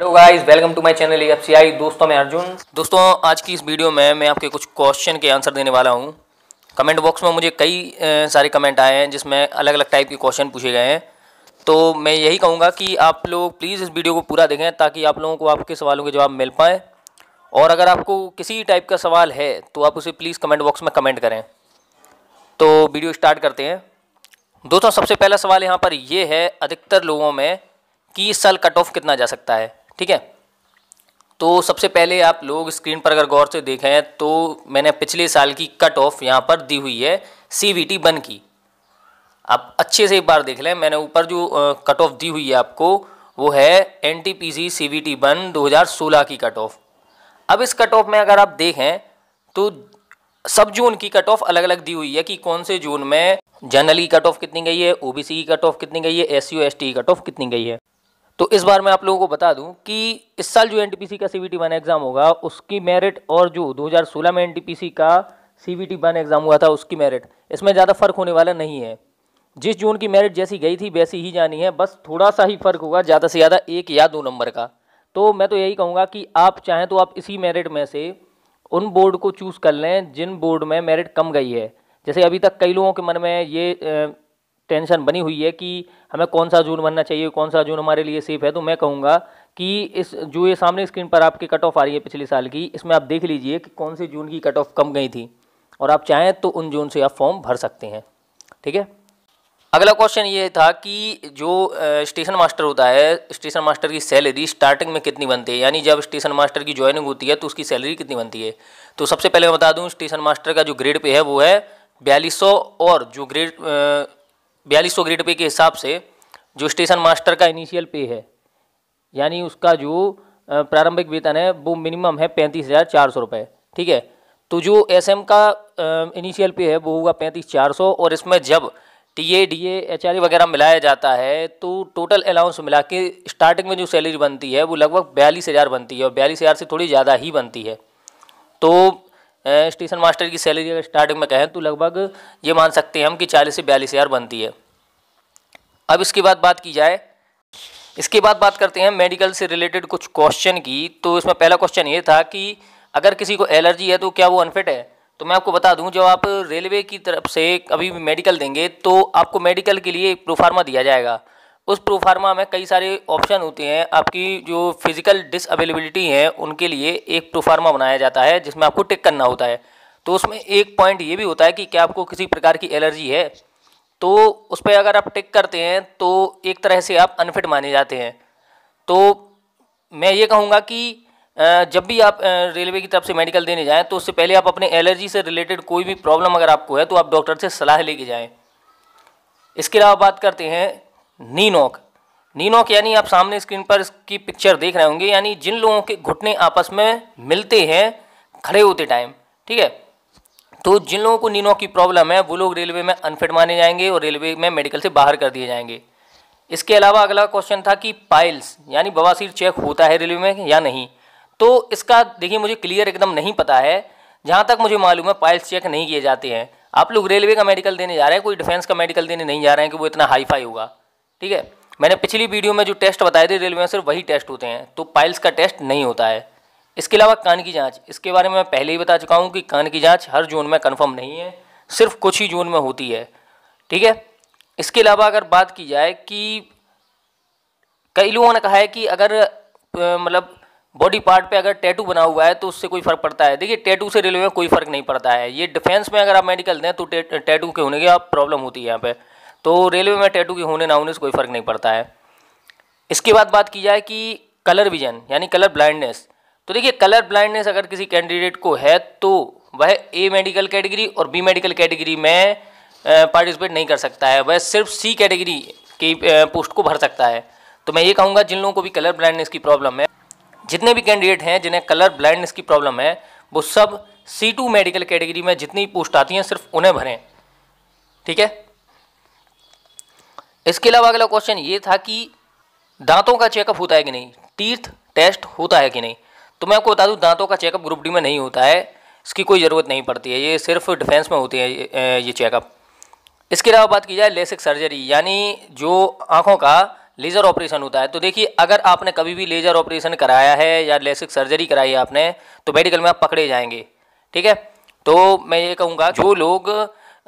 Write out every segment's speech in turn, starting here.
hello guys welcome to my channel F C I दोस्तों मैं अर्जुन दोस्तों आज की इस वीडियो में मैं आपके कुछ क्वेश्चन के आंसर देने वाला हूँ कमेंट बॉक्स में मुझे कई सारे कमेंट आए हैं जिसमें अलग अलग टाइप के क्वेश्चन पूछे गए हैं तो मैं यही कहूँगा कि आप लोग प्लीज़ इस वीडियो को पूरा देखें ताकि आप लोगों को आपके सवालों के जवाब मिल पाएँ और अगर आपको किसी टाइप का सवाल है तो आप उसे प्लीज़ कमेंट बॉक्स में कमेंट करें तो वीडियो स्टार्ट करते हैं दोस्तों सबसे पहला सवाल यहाँ पर यह है अधिकतर लोगों में कि इस साल कट ऑफ कितना जा सकता है ठीक है तो सबसे पहले आप लोग स्क्रीन पर अगर गौर से देखें तो मैंने पिछले साल की कट ऑफ यहाँ पर दी हुई है सी बी टी वन की आप अच्छे से एक बार देख लें मैंने ऊपर जो कट ऑफ दी हुई है आपको वो है N T P C C B T one दो हज़ार सोलह की कट ऑफ अब इस कट ऑफ में अगर आप देखें तो सब जोन की कट ऑफ अलग अलग दी हुई है कि कौन से जोन में जनरली कट ऑफ कितनी गई है ओबीसी की कट ऑफ कितनी गई है एस एसटी की कट ऑफ कितनी गई है तो इस बार मैं आप लोगों को बता दूं कि इस साल जो एनटीपीसी का सीबीटी वन एग्ज़ाम होगा उसकी मेरिट और जो 2016 में एनटीपीसी का सीबीटी वन एग्ज़ाम हुआ था उसकी मेरिट इसमें ज़्यादा फ़र्क होने वाला नहीं है जिस जून की मेरिट जैसी गई थी वैसी ही जानी है बस थोड़ा सा ही फ़र्क होगा ज़्यादा से ज़्यादा एक या दो नंबर का तो मैं तो यही कहूँगा कि आप चाहें तो आप इसी मेरिट में से उन बोर्ड को चूज़ कर लें जिन बोर्ड में मेरिट कम गई है जैसे अभी तक कई लोगों के मन में ये टेंशन बनी हुई है कि हमें कौन सा जून बनना चाहिए कौन सा जून हमारे लिए सेफ है तो मैं कहूँगा कि इस जो ये सामने स्क्रीन पर आपकी कट ऑफ आ रही है पिछले साल की इसमें आप देख लीजिए कि कौन सी जून की कट ऑफ कम गई थी और आप चाहें तो उन जून से आप फॉर्म भर सकते हैं ठीक है अगला क्वेश्चन ये था कि जो स्टेशन मास्टर होता है स्टेशन मास्टर की सैलरी स्टार्टिंग में कितनी बनती है यानी जब स्टेशन मास्टर की ज्वाइनिंग होती है तो उसकी सैलरी कितनी बनती है तो सबसे पहले मैं बता दूं स्टेशन मास्टर का जो ग्रेड पे है वो है बयालीस और जो ग्रेड बयालीस सौ ग्रेड पे के हिसाब से जो स्टेशन मास्टर का इनिशियल पे है यानी उसका जो प्रारंभिक वेतन है वो मिनिमम है पैंतीस हज़ार चार सौ रुपये ठीक है तो जो एसएम का इनिशियल पे है वो होगा पैंतीस चार सौ और इसमें जब टीए डीए एचआरए वगैरह मिलाया जाता है तो टोटल अलाउंस मिला के स्टार्टिंग में जो सैलरी बनती है वो लगभग बयालीस हज़ार बनती है और बयालीस हज़ार से थोड़ी ज़्यादा ही बनती है तो स्टेशन मास्टर की सैलरी अगर स्टार्टिंग में कहें तो लगभग ये मान सकते हैं हम कि चालीस से बयालीस हज़ार बनती है अब इसके बाद बात की जाए इसके बाद बात करते हैं मेडिकल से रिलेटेड कुछ क्वेश्चन की तो इसमें पहला क्वेश्चन ये था कि अगर किसी को एलर्जी है तो क्या वो अनफिट है तो मैं आपको बता दूं जब आप रेलवे की तरफ से अभी मेडिकल देंगे तो आपको मेडिकल के लिए एक प्रोफार्मा दिया जाएगा उस प्रोफार्मा में कई सारे ऑप्शन होते हैं आपकी जो फिज़िकल डिसअवेलेबिलिटी है उनके लिए एक प्रोफार्मा बनाया जाता है जिसमें आपको टिक करना होता है तो उसमें एक पॉइंट ये भी होता है कि क्या आपको किसी प्रकार की एलर्जी है तो उस पर अगर आप टिक करते हैं तो एक तरह से आप अनफिट माने जाते हैं तो मैं ये कहूँगा कि जब भी आप रेलवे की तरफ से मेडिकल देने जाएं तो उससे पहले आप अपने एलर्जी से रिलेटेड कोई भी प्रॉब्लम अगर आपको है तो आप डॉक्टर से सलाह लेके जाएं इसके अलावा बात करते हैं नीनोक नीनोक यानी आप सामने स्क्रीन पर इसकी पिक्चर देख रहे होंगे यानी जिन लोगों के घुटने आपस में मिलते हैं खड़े होते टाइम ठीक है तो जिन लोगों को नीनोक की प्रॉब्लम है वो लोग रेलवे में अनफिट माने जाएंगे और रेलवे में मेडिकल से बाहर कर दिए जाएंगे इसके अलावा अगला क्वेश्चन था कि पाइल्स यानी बवासीर चेक होता है रेलवे में या नहीं तो इसका देखिए मुझे क्लियर एकदम नहीं पता है जहाँ तक मुझे मालूम है पाइल्स चेक नहीं किए जाते हैं आप लोग रेलवे का मेडिकल देने जा रहे हैं कोई डिफेंस का मेडिकल देने नहीं जा रहे हैं कि वो इतना हाई फाई होगा ठीक है मैंने पिछली वीडियो में जो टेस्ट बताए थे रेलवे में सिर्फ वही टेस्ट होते हैं तो पाइल्स का टेस्ट नहीं होता है इसके अलावा कान की जाँच इसके बारे में मैं पहले ही बता चुका हूँ कि कान की जाँच हर जोन में कन्फर्म नहीं है सिर्फ कुछ ही जोन में होती है ठीक है इसके अलावा अगर बात की जाए कि कई लोगों ने कहा है कि अगर मतलब बॉडी पार्ट पे अगर टैटू बना हुआ है तो उससे कोई फ़र्क पड़ता है देखिए टैटू से रेलवे में कोई फ़र्क नहीं पड़ता है ये डिफेंस में अगर आप मेडिकल दें तो टैटू के होने की आप प्रॉब्लम होती है यहाँ पे तो रेलवे में टैटू के होने ना होने से कोई फ़र्क नहीं पड़ता है इसके बाद बात की जाए कि कलर विजन यानी कलर ब्लाइंडनेस तो देखिए कलर ब्लाइंडनेस अगर किसी कैंडिडेट को है तो वह ए मेडिकल कैटेगरी और बी मेडिकल कैटेगरी में पार्टिसिपेट नहीं कर सकता है वह सिर्फ सी कैटेगरी की पोस्ट को भर सकता है तो मैं ये कहूँगा जिन लोगों को भी कलर ब्लाइंडनेस की प्रॉब्लम है जितने भी कैंडिडेट हैं जिन्हें कलर ब्लाइंडनेस की प्रॉब्लम है वो सब सी टू मेडिकल कैटेगरी में जितनी पोस्ट आती हैं सिर्फ उन्हें भरें ठीक है इसके अलावा अगला क्वेश्चन ये था कि दांतों का चेकअप होता है कि नहीं टीथ टेस्ट होता है कि नहीं तो मैं आपको बता दूं दांतों का चेकअप ग्रुप डी में नहीं होता है इसकी कोई ज़रूरत नहीं पड़ती है ये सिर्फ डिफेंस में होती है ये चेकअप इसके अलावा बात की जाए लेसिक सर्जरी यानी जो आँखों का लेज़र ऑपरेशन होता है तो देखिए अगर आपने कभी भी लेज़र ऑपरेशन कराया है या लेसिक सर्जरी कराई है आपने तो मेडिकल में आप पकड़े जाएंगे ठीक है तो मैं ये कहूँगा जो लोग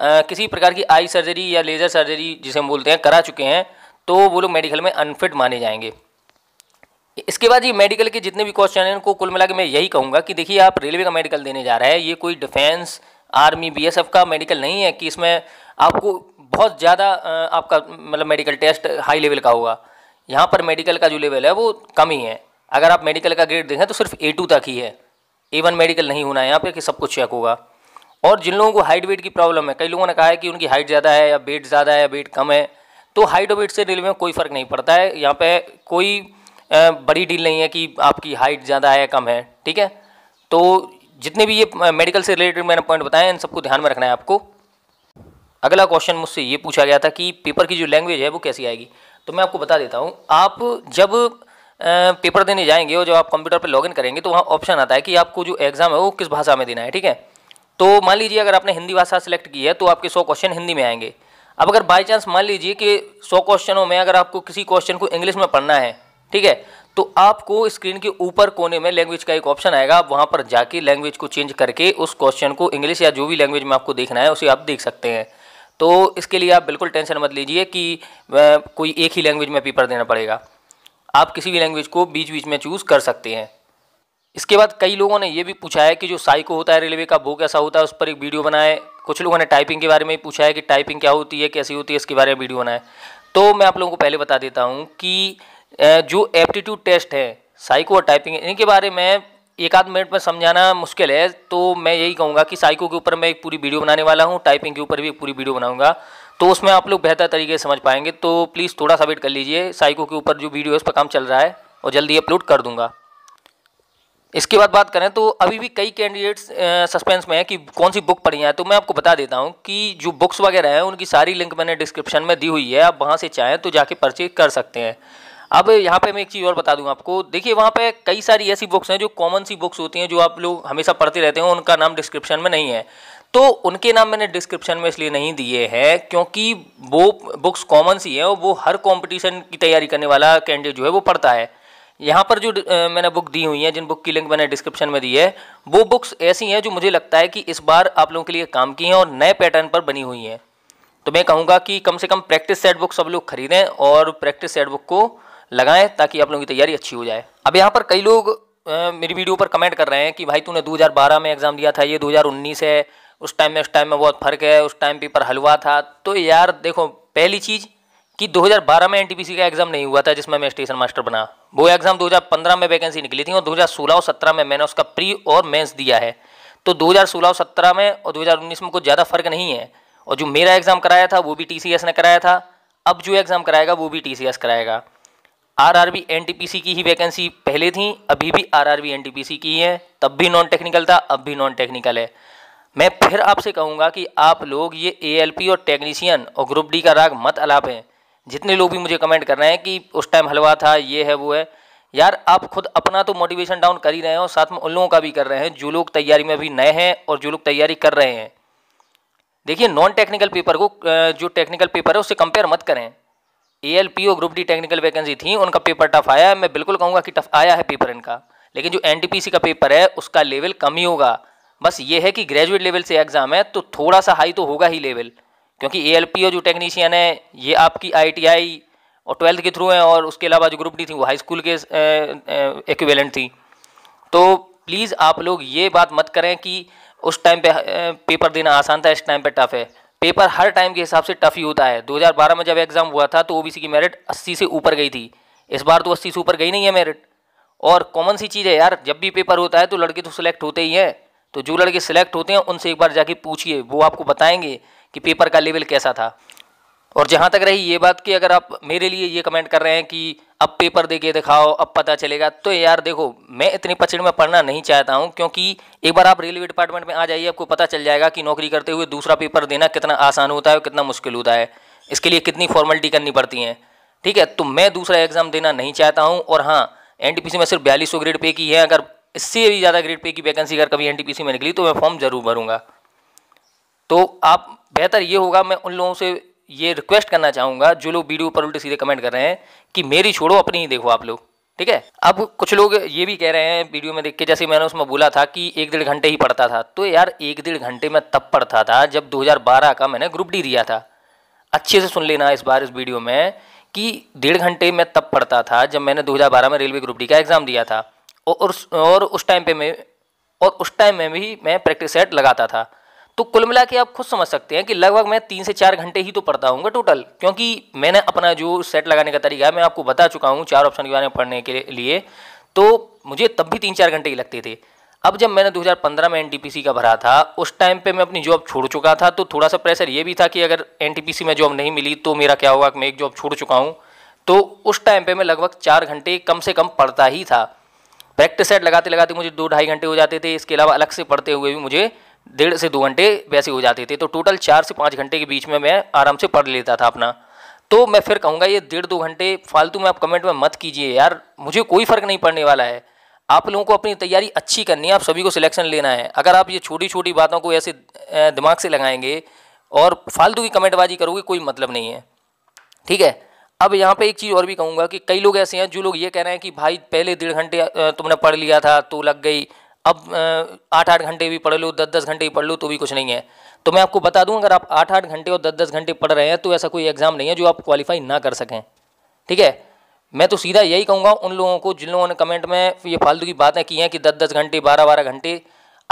आ, किसी प्रकार की आई सर्जरी या लेज़र सर्जरी जिसे हम बोलते हैं करा चुके हैं तो वो लोग मेडिकल में अनफिट माने जाएंगे इसके बाद ये मेडिकल के जितने भी क्वेश्चन हैं उनको कुल मिला मैं यही कहूँगा कि देखिए आप रेलवे का मेडिकल देने जा रहे हैं ये कोई डिफेंस आर्मी बीएसएफ का मेडिकल नहीं है कि इसमें आपको बहुत ज़्यादा आपका मतलब मेडिकल टेस्ट हाई लेवल का होगा यहाँ पर मेडिकल का जो लेवल है वो कम ही है अगर आप मेडिकल का ग्रेड देखें तो सिर्फ ए टू तक ही है ए वन मेडिकल नहीं होना है यहाँ पर कि सब कुछ चेक होगा और जिन लोगों को हाइट वेट की प्रॉब्लम है कई लोगों ने कहा है कि उनकी हाइट ज़्यादा है या वेट ज़्यादा है या वेट कम है तो हाइट और वेट से रेलवे में कोई फ़र्क नहीं पड़ता है यहाँ पे कोई बड़ी डील नहीं है कि आपकी हाइट ज़्यादा है या कम है ठीक है तो जितने भी ये मेडिकल से रिलेटेड मैंने पॉइंट बताए इन सबको ध्यान में रखना है आपको अगला क्वेश्चन मुझसे ये पूछा गया था कि पेपर की जो लैंग्वेज है वो कैसी आएगी तो मैं आपको बता देता हूँ आप जब पेपर देने जाएंगे और जब आप कंप्यूटर पर लॉगिन करेंगे तो वहाँ ऑप्शन आता है कि आपको जो एग्ज़ाम है वो किस भाषा में देना है ठीक है तो मान लीजिए अगर आपने हिंदी भाषा सेलेक्ट की है तो आपके सौ क्वेश्चन हिंदी में आएंगे अब अगर बाई चांस मान लीजिए कि सौ क्वेश्चनों में अगर आपको किसी क्वेश्चन को इंग्लिश में पढ़ना है ठीक है तो आपको स्क्रीन के ऊपर कोने में लैंग्वेज का एक ऑप्शन आएगा आप वहाँ पर जाके लैंग्वेज को चेंज करके उस क्वेश्चन को इंग्लिश या जो भी लैंग्वेज में आपको देखना है उसे आप देख सकते हैं तो इसके लिए आप बिल्कुल टेंशन मत लीजिए कि कोई एक ही लैंग्वेज में पेपर देना पड़ेगा आप किसी भी लैंग्वेज को बीच बीच में चूज़ कर सकते हैं इसके बाद कई लोगों ने ये भी पूछा है कि जो साइको होता है रेलवे का वो कैसा होता है उस पर एक वीडियो बनाए कुछ लोगों ने टाइपिंग के बारे में पूछा है कि टाइपिंग क्या होती है कैसी होती है इसके बारे में वीडियो बनाए तो मैं आप लोगों को पहले बता देता हूँ कि जो एप्टीट्यूड टेस्ट है साइको और टाइपिंग इनके बारे में एक आध मिनट में समझाना मुश्किल है तो मैं यही कहूँगा कि साइको के ऊपर मैं एक पूरी वीडियो बनाने वाला हूँ टाइपिंग के ऊपर भी एक पूरी वीडियो बनाऊँगा तो उसमें आप लोग बेहतर तरीके से समझ पाएंगे तो प्लीज़ थोड़ा सा वेट कर लीजिए साइको के ऊपर जो वीडियो है उस पर काम चल रहा है और जल्दी अपलोड कर दूँगा इसके बाद बात करें तो अभी भी कई कैंडिडेट्स सस्पेंस में हैं कि कौन सी बुक पढ़ी है तो मैं आपको बता देता हूं कि जो बुक्स वगैरह हैं उनकी सारी लिंक मैंने डिस्क्रिप्शन में दी हुई है आप वहां से चाहें तो जाके परचेज कर सकते हैं अब यहाँ पे मैं एक चीज़ और बता दूँ आपको देखिए वहाँ पे कई सारी ऐसी बुक्स हैं जो कॉमन सी बुक्स होती हैं जो आप लोग हमेशा पढ़ते रहते हैं उनका नाम डिस्क्रिप्शन में नहीं है तो उनके नाम मैंने डिस्क्रिप्शन में इसलिए नहीं दिए हैं क्योंकि वो बुक्स कॉमन सी हैं और वो हर कॉम्पिटिशन की तैयारी करने वाला कैंडिडेट जो है वो पढ़ता है यहाँ पर जो मैंने बुक दी हुई है जिन बुक की लिंक मैंने डिस्क्रिप्शन में दी है वो बुक्स ऐसी हैं जो मुझे लगता है कि इस बार आप लोगों के लिए काम की हैं और नए पैटर्न पर बनी हुई हैं तो मैं कहूँगा कि कम से कम प्रैक्टिस सेट बुक सब लोग खरीदें और प्रैक्टिस सेट बुक को लगाएं ताकि आप लोगों की तैयारी अच्छी हो जाए अब यहाँ पर कई लोग मेरी वीडियो पर कमेंट कर रहे हैं कि भाई तूने 2012 में एग्ज़ाम दिया था ये 2019 है उस टाइम में उस टाइम में बहुत फ़र्क है उस टाइम पेपर हलवा था तो यार देखो पहली चीज़ कि 2012 में एनटीपीसी का एग्ज़ाम नहीं हुआ था जिसमें मैं स्टेशन मास्टर बना वो एग्जाम 2015 में वैकेंसी निकली थी और 2016 और सत्रह में मैंने उसका प्री और मेंस दिया है तो 2016 और सत्रह में और 2019 में कुछ ज़्यादा फर्क नहीं है और जो मेरा एग्ज़ाम कराया था वो भी टी ने कराया था अब जो एग्ज़ाम कराएगा वो भी टी कराएगा R R B N T P C की ही वैकेंसी पहले थी अभी भी R R B N T P C की है तब भी नॉन टेक्निकल था अब भी नॉन टेक्निकल है मैं फिर आपसे कहूँगा कि आप लोग ये ए एल पी और टेक्नीशियन और ग्रुप डी का राग मत अलापें जितने लोग भी मुझे कमेंट कर रहे हैं कि उस टाइम हलवा था ये है वो है यार आप खुद अपना तो मोटिवेशन डाउन कर ही रहे हैं और साथ में उन लोगों का भी कर रहे हैं जो लोग तैयारी में अभी नए हैं और जो लोग तैयारी कर रहे हैं देखिए नॉन टेक्निकल पेपर को जो टेक्निकल पेपर है उससे कंपेयर मत करें ए एल पी ओ ग्रुप डी टेक्निकल वैकेंसी थी उनका पेपर टफ आया है मैं बिल्कुल कहूँगा कि टफ आया है पेपर इनका लेकिन जो एन टी पी सी का पेपर है उसका लेवल कम ही होगा बस ये है कि ग्रेजुएट लेवल से एग्ज़ाम है तो थोड़ा सा हाई तो होगा ही लेवल क्योंकि ए जो टेक्नीशियन है ये आपकी आई और ट्वेल्थ के थ्रू हैं और उसके अलावा जो ग्रुप डी थी वो हाई स्कूल के एक्विवेलेंट थी तो प्लीज़ आप लोग ये बात मत करें कि उस टाइम पे पेपर देना आसान था इस टाइम पे टफ है पेपर हर टाइम के हिसाब से टफ ही होता है 2012 में जब एग्ज़ाम हुआ था तो ओबीसी की मेरिट 80 से ऊपर गई थी इस बार तो 80 से ऊपर गई नहीं है मेरिट और कॉमन सी चीज़ है यार जब भी पेपर होता है तो लड़के तो सिलेक्ट होते ही हैं तो जो लड़के सिलेक्ट होते हैं उनसे एक बार जाके पूछिए वो आपको बताएंगे कि पेपर का लेवल कैसा था और जहाँ तक रही ये बात कि अगर आप मेरे लिए ये कमेंट कर रहे हैं कि अब पेपर दे के दिखाओ अब पता चलेगा तो यार देखो मैं इतनी पचड़ में पढ़ना नहीं चाहता हूँ क्योंकि एक बार आप रेलवे डिपार्टमेंट में आ जाइए आपको पता चल जाएगा कि नौकरी करते हुए दूसरा पेपर देना कितना आसान होता है और कितना मुश्किल होता है इसके लिए कितनी फॉर्मेलिटी करनी पड़ती है ठीक है तो मैं दूसरा एग्ज़ाम देना नहीं चाहता हूँ और हाँ एन में सिर्फ बयालीस ग्रेड पे की है अगर इससे भी ज़्यादा ग्रेड पे की वैकेंसी अगर कभी एन में निकली तो मैं फॉर्म ज़रूर भरूंगा तो आप बेहतर ये होगा मैं उन लोगों से ये रिक्वेस्ट करना चाहूँगा जो लोग वीडियो पर उल्टे सीधे कमेंट कर रहे हैं कि मेरी छोड़ो अपनी ही देखो आप लोग ठीक है अब कुछ लोग ये भी कह रहे हैं वीडियो में देख के जैसे मैंने उसमें बोला था कि एक डेढ़ घंटे ही पढ़ता था तो यार एक डेढ़ घंटे में तब पढ़ता था जब 2012 का मैंने ग्रुप डी दिया था अच्छे से सुन लेना इस बार इस वीडियो में कि डेढ़ घंटे में तब पढ़ता था जब मैंने 2012 में रेलवे ग्रुप डी का एग्ज़ाम दिया था और उस टाइम पर मैं और उस टाइम में भी मैं प्रैक्टिस सेट लगाता था तो कुल मिला के आप खुद समझ सकते हैं कि लगभग मैं तीन से चार घंटे ही तो पढ़ता हूँ टोटल क्योंकि मैंने अपना जो सेट लगाने का तरीका है मैं आपको बता चुका हूँ चार ऑप्शन के बारे में पढ़ने के लिए तो मुझे तब भी तीन चार घंटे ही लगते थे अब जब मैंने 2015 में एनटीपीसी का भरा था उस टाइम पे मैं अपनी जॉब छोड़ चुका था तो थोड़ा सा प्रेशर ये भी था कि अगर एनटीपीसी में जॉब नहीं मिली तो मेरा क्या होगा कि मैं एक जॉब छोड़ चुका हूँ तो उस टाइम पे मैं लगभग चार घंटे कम से कम पढ़ता ही था प्रैक्टिस सेट लगाते लगाते मुझे दो ढाई घंटे हो जाते थे इसके अलावा अलग से पढ़ते हुए भी मुझे डेढ़ से दो घंटे वैसे हो जाते थे तो टोटल चार से पाँच घंटे के बीच में मैं आराम से पढ़ लेता था अपना तो मैं फिर कहूँगा ये डेढ़ दो घंटे फालतू में आप कमेंट में मत कीजिए यार मुझे कोई फ़र्क नहीं पड़ने वाला है आप लोगों को अपनी तैयारी अच्छी करनी है आप सभी को सिलेक्शन लेना है अगर आप ये छोटी छोटी बातों को ऐसे दिमाग से लगाएंगे और फालतू की कमेंटबाजी करोगे कोई मतलब नहीं है ठीक है अब यहाँ पे एक चीज़ और भी कहूँगा कि कई लोग ऐसे हैं जो लोग ये कह रहे हैं कि भाई पहले डेढ़ घंटे तुमने पढ़ लिया था तो लग गई अब आठ आठ घंटे भी पढ़ लो दस दस घंटे भी पढ़ लो तो भी कुछ नहीं है तो मैं आपको बता दूं अगर आप आठ आठ घंटे और दस दस घंटे पढ़ रहे हैं तो ऐसा कोई एग्ज़ाम नहीं है जो आप क्वालिफाई ना कर सकें ठीक है मैं तो सीधा यही कहूँगा उन लोगों को जिन लोगों ने कमेंट में ये फालतू की बातें की हैं कि दस दस घंटे बारह बारह घंटे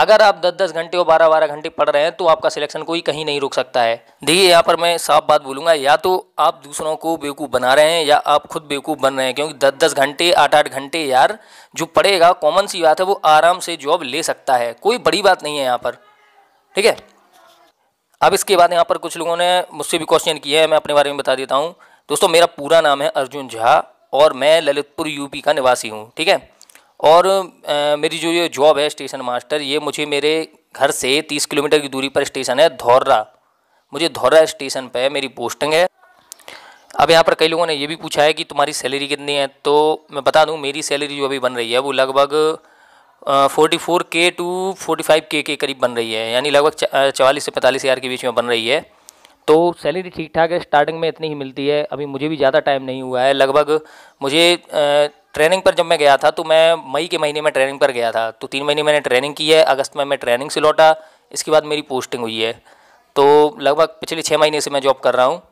अगर आप दस दस घंटे और बारह बारह घंटे पढ़ रहे हैं तो आपका सिलेक्शन कोई कहीं नहीं रुक सकता है देखिए यहाँ पर मैं साफ बात बोलूँगा या तो आप दूसरों को बेवकूफ़ बना रहे हैं या आप खुद बेवकूफ़ बन रहे हैं क्योंकि दस दस घंटे आठ आठ घंटे यार जो पढ़ेगा कॉमन सी बात है वो आराम से जॉब ले सकता है कोई बड़ी बात नहीं है यहाँ पर ठीक है अब इसके बाद यहाँ पर कुछ लोगों ने मुझसे भी क्वेश्चन किया है मैं अपने बारे में बता देता हूँ दोस्तों मेरा पूरा नाम है अर्जुन झा और मैं ललितपुर यूपी का निवासी हूँ ठीक है और आ, मेरी जो ये जॉब है स्टेशन मास्टर ये मुझे मेरे घर से तीस किलोमीटर की दूरी पर स्टेशन है धौर्रा मुझे धौर्रा स्टेशन पर मेरी पोस्टिंग है अब यहाँ पर कई लोगों ने ये भी पूछा है कि तुम्हारी सैलरी कितनी है तो मैं बता दूँ मेरी सैलरी जो अभी बन रही है वो लगभग forty four K to forty five K के करीब बन रही है यानी लगभग चवालीस से पैंतालीस हज़ार के बीच में बन रही है तो सैलरी ठीक ठाक है स्टार्टिंग में इतनी ही मिलती है अभी मुझे भी ज़्यादा टाइम नहीं हुआ है लगभग मुझे ट्रेनिंग पर जब मैं गया था तो मैं मई के महीने में ट्रेनिंग पर गया था तो तीन महीने मैंने ट्रेनिंग की है अगस्त में मैं ट्रेनिंग से लौटा इसके बाद मेरी पोस्टिंग हुई है तो लगभग पिछले छः महीने से मैं जॉब कर रहा हूँ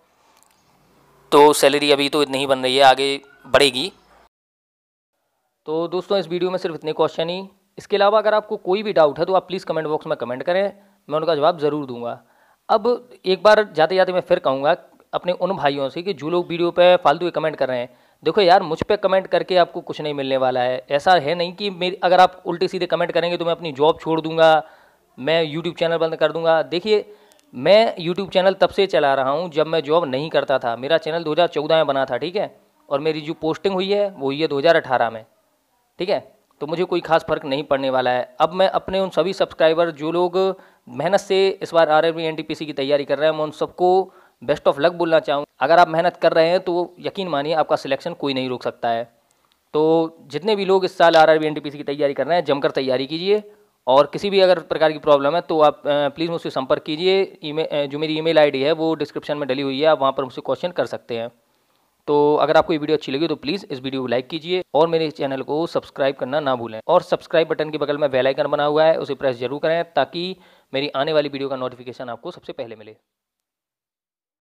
तो सैलरी अभी तो इतनी ही बन रही है आगे बढ़ेगी तो दोस्तों इस वीडियो में सिर्फ इतने क्वेश्चन ही इसके अलावा अगर आपको कोई भी डाउट है तो आप प्लीज़ कमेंट बॉक्स में कमेंट करें मैं उनका जवाब ज़रूर दूंगा अब एक बार जाते जाते मैं फिर कहूँगा अपने उन भाइयों से कि जो लोग वीडियो पर फालतू कमेंट कर रहे हैं देखो यार मुझ पर कमेंट करके आपको कुछ नहीं मिलने वाला है ऐसा है नहीं कि मेरी अगर आप उल्टे सीधे कमेंट करेंगे तो मैं अपनी जॉब छोड़ दूंगा मैं यूट्यूब चैनल बंद कर दूंगा देखिए मैं यूट्यूब चैनल तब से चला रहा हूँ जब मैं जॉब नहीं करता था मेरा चैनल दो में बना था ठीक है और मेरी जो पोस्टिंग हुई है वो हुई है दो में ठीक है तो मुझे कोई खास फर्क नहीं पड़ने वाला है अब मैं अपने उन सभी सब्सक्राइबर जो लोग मेहनत से इस बार आर एन की तैयारी कर रहे हैं मैं उन सबको बेस्ट ऑफ लक बोलना चाहूँ अगर आप मेहनत कर रहे हैं तो यकीन मानिए आपका सिलेक्शन कोई नहीं रोक सकता है तो जितने भी लोग इस साल आर आर की तैयारी कर रहे हैं जमकर तैयारी कीजिए और किसी भी अगर प्रकार की प्रॉब्लम है तो आप प्लीज़ मुझसे संपर्क कीजिए ईमेल जो मेरी ईमेल आईडी है वो डिस्क्रिप्शन में डली हुई है आप वहाँ पर मुझसे क्वेश्चन कर सकते हैं तो अगर आपको ये वीडियो अच्छी लगी तो प्लीज़ इस वीडियो को लाइक कीजिए और मेरे चैनल को सब्सक्राइब करना ना भूलें और सब्सक्राइब बटन के बगल में बेल आइकन बना हुआ है उसे प्रेस जरूर करें ताकि मेरी आने वाली वीडियो का नोटिफिकेशन आपको सबसे पहले मिले